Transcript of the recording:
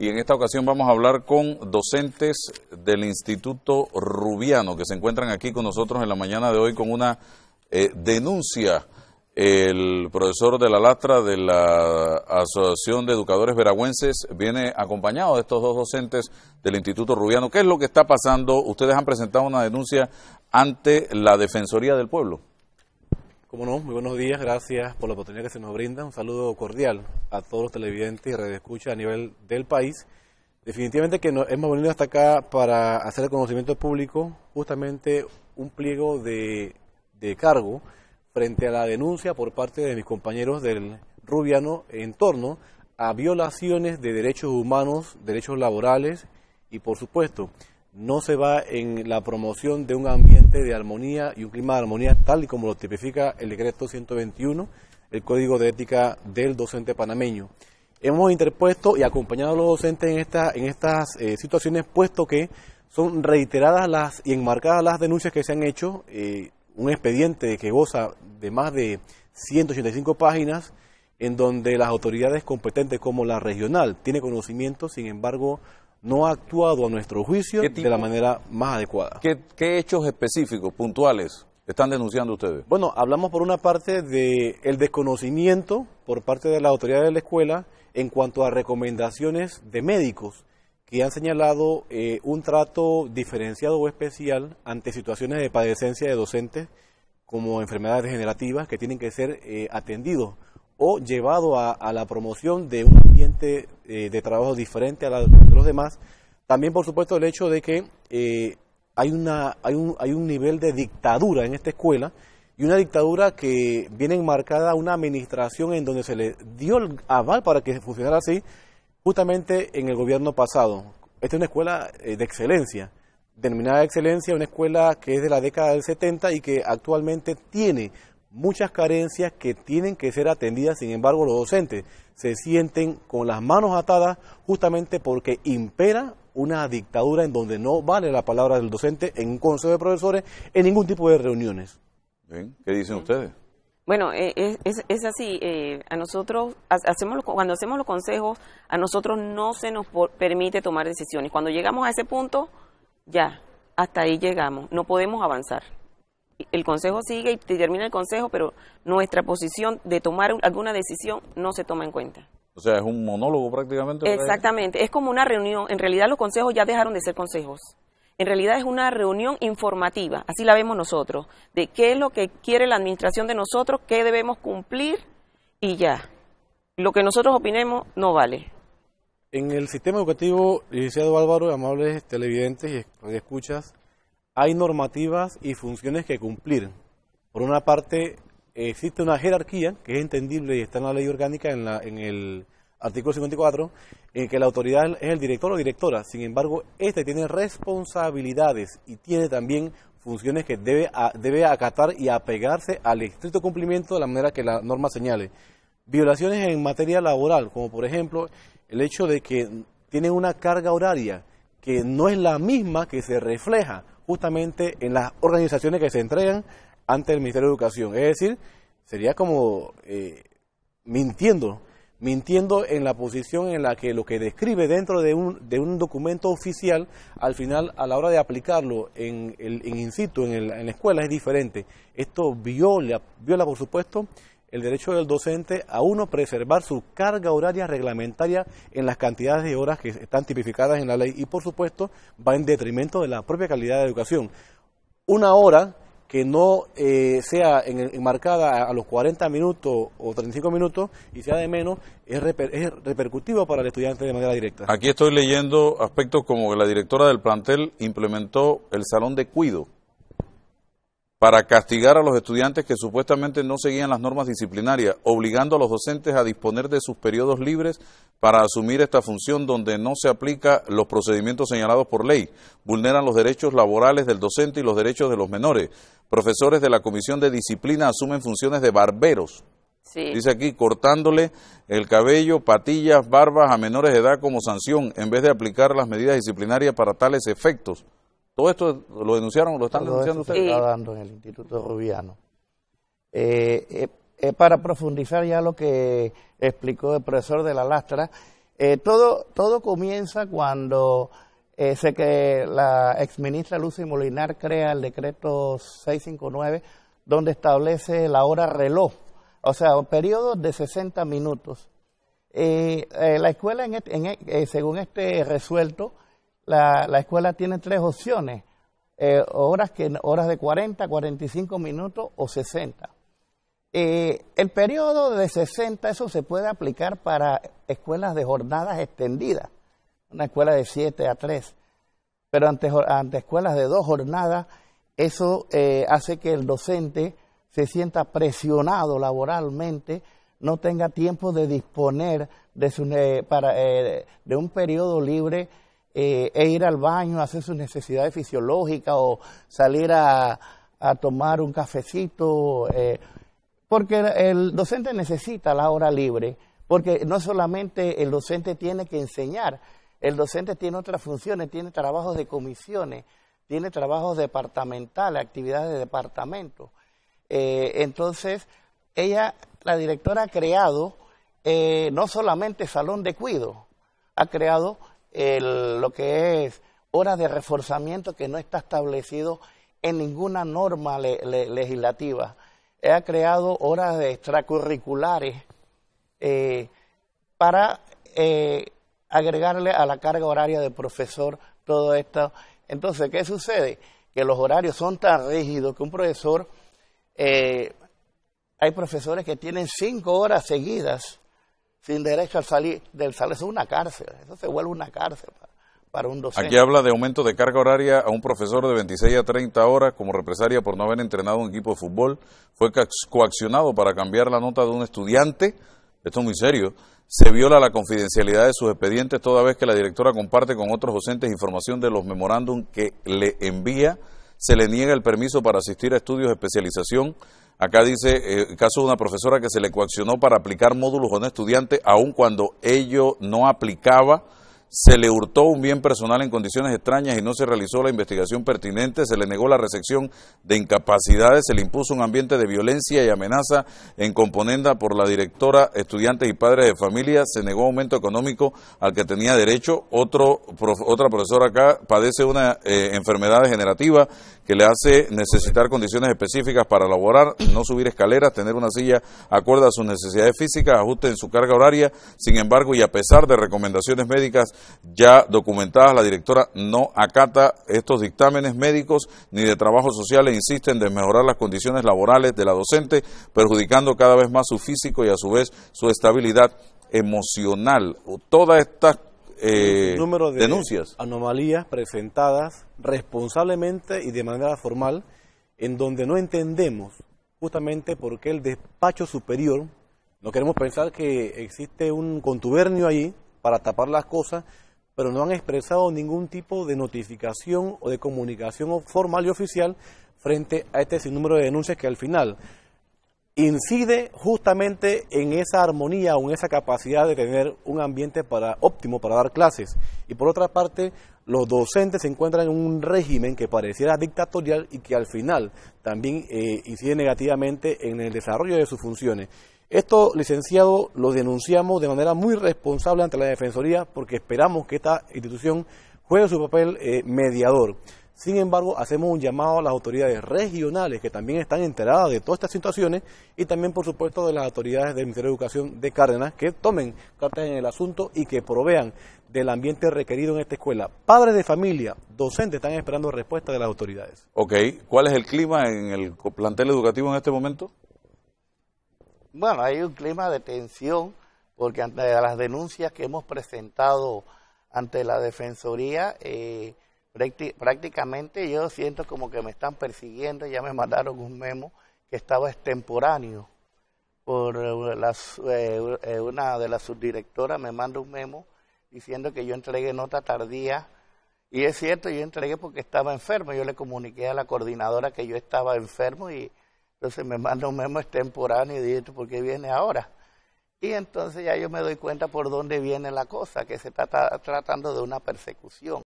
Y en esta ocasión vamos a hablar con docentes del Instituto Rubiano que se encuentran aquí con nosotros en la mañana de hoy con una eh, denuncia. El profesor de la Lastra de la Asociación de Educadores Veragüenses viene acompañado de estos dos docentes del Instituto Rubiano. ¿Qué es lo que está pasando? Ustedes han presentado una denuncia ante la Defensoría del Pueblo. Como no, muy buenos días, gracias por la oportunidad que se nos brinda. Un saludo cordial a todos los televidentes y escucha a nivel del país. Definitivamente que hemos venido hasta acá para hacer el conocimiento público justamente un pliego de cargo frente a la denuncia por parte de mis compañeros del Rubiano en torno a violaciones de derechos humanos, derechos laborales y por supuesto no se va en la promoción de un ambiente de armonía y un clima de armonía tal y como lo tipifica el decreto 121, el Código de Ética del Docente Panameño. Hemos interpuesto y acompañado a los docentes en, esta, en estas eh, situaciones, puesto que son reiteradas las y enmarcadas las denuncias que se han hecho, eh, un expediente que goza de más de 185 páginas, en donde las autoridades competentes como la regional tiene conocimiento, sin embargo, no ha actuado a nuestro juicio de la manera más adecuada. ¿Qué, hechos específicos, puntuales, están denunciando ustedes? Bueno, hablamos por una parte del desconocimiento por parte de la autoridad de la escuela en cuanto a recomendaciones de médicos que han señalado eh, un trato diferenciado o especial ante situaciones de padecencia de docentes como enfermedades degenerativas que tienen que ser eh, atendidos o llevado a, la promoción de un ambiente eh, de trabajo diferente a los demás. También, por supuesto, el hecho de que eh, hay, una, hay, un, hay un nivel de dictadura en esta escuela y una dictadura que viene enmarcada a una administración en donde se le dio el aval para que funcionara así justamente en el gobierno pasado. Esta es una escuela eh, de excelencia, denominada excelencia, una escuela que es de la década del 70 y que actualmente tiene muchas carencias que tienen que ser atendidas, sin embargo los docentes se sienten con las manos atadas justamente porque impera una dictadura en donde no vale la palabra del docente en un consejo de profesores, en ningún tipo de reuniones. ¿Qué dicen ustedes? Bueno, eh, es, así. Eh, a nosotros, hacemos cuando hacemos los consejos, a nosotros no se nos permite tomar decisiones. Cuando llegamos a ese punto, ya, hasta ahí llegamos, no podemos avanzar el consejo sigue y termina el consejo, pero nuestra posición de tomar alguna decisión no se toma en cuenta. O sea, es un monólogo prácticamente. Exactamente, es como una reunión. En realidad los consejos ya dejaron de ser consejos. En realidad es una reunión informativa, así la vemos nosotros, de qué es lo que quiere la administración de nosotros, qué debemos cumplir y ya. Lo que nosotros opinemos no vale. En el sistema educativo, licenciado Álvaro, amables televidentes y escuchas, hay normativas y funciones que cumplir. Por una parte, existe una jerarquía que es entendible y está en la ley orgánica, en, la, en el artículo 54, en que la autoridad es el director o directora. Sin embargo, este tiene responsabilidades y tiene también funciones que debe, debe acatar y apegarse al estricto cumplimiento de la manera que la norma señale. Violaciones en materia laboral, como por ejemplo el hecho de que tiene una carga horaria que no es la misma que se refleja justamente en las organizaciones que se entregan ante el Ministerio de Educación. Es decir, sería como eh, mintiendo, mintiendo en la posición en la que lo que describe dentro de un, de un documento oficial, al final, a la hora de aplicarlo en, el, en in situ, en, el, en, la escuela, es diferente. Esto viola, viola por supuesto, el derecho del docente a uno preservar su carga horaria reglamentaria en las cantidades de horas que están tipificadas en la ley y por supuesto va en detrimento de la propia calidad de educación. Una hora que no eh, sea enmarcada a, los 40 minutos o 35 minutos y sea de menos, es, reper, es repercutivo para el estudiante de manera directa. Aquí estoy leyendo aspectos como que la directora del plantel implementó el salón de cuido para castigar a los estudiantes que supuestamente no seguían las normas disciplinarias, obligando a los docentes a disponer de sus periodos libres para asumir esta función donde no se aplica los procedimientos señalados por ley, vulneran los derechos laborales del docente y los derechos de los menores. Profesores de la Comisión de Disciplina asumen funciones de barberos. Dice aquí, cortándole el cabello, patillas, barbas a menores de edad como sanción, en vez de aplicar las medidas disciplinarias para tales efectos. Todo esto lo denunciaron, lo están denunciando ustedes. Está dando en el Instituto Rubiano. Eh, eh, para profundizar ya lo que explicó el profesor de la Lastra, eh, todo, todo comienza cuando sé que la exministra Lucy Molinar crea el decreto 659, donde establece la hora reloj, o sea, un periodo de 60 minutos. la escuela, este, según este resuelto, la, escuela tiene tres opciones, eh, horas, que, horas de 40, 45 minutos o 60. Eh, el periodo de 60, eso se puede aplicar para escuelas de jornadas extendidas, una escuela de 7 a 3, pero ante, escuelas de dos jornadas, eso eh, hace que el docente se sienta presionado laboralmente, no tenga tiempo de disponer de, de un periodo libre eh, e ir al baño, hacer sus necesidades fisiológicas o salir a, tomar un cafecito, eh, porque el docente necesita la hora libre, porque no solamente el docente tiene que enseñar, el docente tiene otras funciones, tiene trabajos de comisiones, tiene trabajos departamentales, actividades de departamento. Eh, entonces, ella, la directora, ha creado no solamente salón de cuido, ha creado lo que es horas de reforzamiento que no está establecido en ninguna norma legislativa. Ha creado horas extracurriculares eh, para eh, agregarle a la carga horaria del profesor todo esto. Entonces, ¿qué sucede? Que los horarios son tan rígidos que un profesor, eh, hay profesores que tienen cinco horas seguidas sin derecho al salir del salón. Eso es una cárcel, eso se vuelve una cárcel para un docente. Aquí habla de aumento de carga horaria a un profesor de 26 a 30 horas como represalia por no haber entrenado un equipo de fútbol. Fue coaccionado para cambiar la nota de un estudiante. Esto es muy serio. Se viola la confidencialidad de sus expedientes toda vez que la directora comparte con otros docentes información de los memorándum que le envía. Se le niega el permiso para asistir a estudios de especialización Acá dice eh, el caso de una profesora que se le coaccionó para aplicar módulos a un estudiante, aun cuando ello no aplicaba se le hurtó un bien personal en condiciones extrañas y no se realizó la investigación pertinente, se le negó la recepción de incapacidades, se le impuso un ambiente de violencia y amenaza en componenda por la directora, estudiantes y padres de familia, se negó aumento económico al que tenía derecho, Otro, otra profesora acá padece una eh, enfermedad degenerativa que le hace necesitar condiciones específicas para laborar, no subir escaleras, tener una silla acorde a sus necesidades físicas, ajuste en su carga horaria, sin embargo, y a pesar de recomendaciones médicas, ya documentadas, la directora no acata estos dictámenes médicos ni de trabajo social e insiste en desmejorar las condiciones laborales de la docente, perjudicando cada vez más su físico y a su vez su estabilidad emocional. Todas estas eh, número de denuncias. Anomalías presentadas responsablemente y de manera formal, en donde no entendemos justamente por qué el despacho superior, no queremos pensar que existe un contubernio allí para tapar las cosas, pero no han expresado ningún tipo de notificación o de comunicación formal y oficial frente a este sinnúmero de denuncias que al final incide justamente en esa armonía o en esa capacidad de tener un ambiente para, óptimo para dar clases. Y por otra parte, los docentes se encuentran en un régimen que pareciera dictatorial y que al final también eh, incide negativamente en el desarrollo de sus funciones. Esto, licenciado, lo denunciamos de manera muy responsable ante la Defensoría porque esperamos que esta institución juegue su papel eh, mediador. Sin embargo, hacemos un llamado a las autoridades regionales que también están enteradas de todas estas situaciones y también, por supuesto, de las autoridades del Ministerio de Educación de Cárdenas que tomen cartas en el asunto y que provean del ambiente requerido en esta escuela. Padres de familia, docentes están esperando respuesta de las autoridades. Ok, ¿cuál es el clima en el plantel educativo en este momento? Bueno, hay un clima de tensión porque ante las denuncias que hemos presentado ante la Defensoría, eh, prácticamente yo siento como que me están persiguiendo, ya me mandaron un memo que estaba extemporáneo por eh, las, eh, una de las subdirectoras me manda un memo diciendo que yo entregué nota tardía y es cierto, yo entregué porque estaba enfermo, yo le comuniqué a la coordinadora que yo estaba enfermo y entonces me manda un memo extemporáneo y digo, ¿por qué viene ahora? Y entonces ya yo me doy cuenta por dónde viene la cosa, que se está tratando de una persecución.